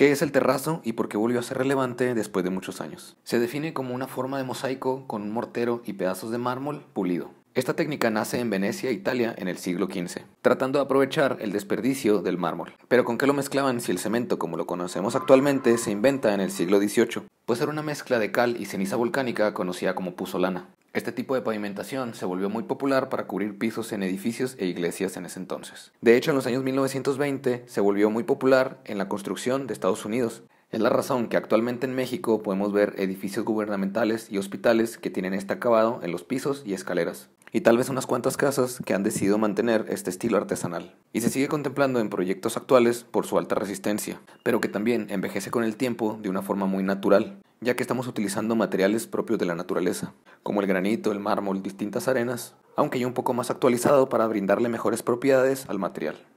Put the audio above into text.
¿Qué es el terrazo y por qué volvió a ser relevante después de muchos años? Se define como una forma de mosaico con un mortero y pedazos de mármol pulido. Esta técnica nace en Venecia, Italia, en el siglo XV, tratando de aprovechar el desperdicio del mármol. Pero ¿con qué lo mezclaban si el cemento, como lo conocemos actualmente, se inventa en el siglo XVIII? Pues era una mezcla de cal y ceniza volcánica conocida como puzolana. Este tipo de pavimentación se volvió muy popular para cubrir pisos en edificios e iglesias en ese entonces. De hecho, en los años 1920 se volvió muy popular en la construcción de Estados Unidos. Es la razón que actualmente en México podemos ver edificios gubernamentales y hospitales que tienen este acabado en los pisos y escaleras. Y tal vez unas cuantas casas que han decidido mantener este estilo artesanal. Y se sigue contemplando en proyectos actuales por su alta resistencia, pero que también envejece con el tiempo de una forma muy natural ya que estamos utilizando materiales propios de la naturaleza, como el granito, el mármol, distintas arenas, aunque ya un poco más actualizado para brindarle mejores propiedades al material.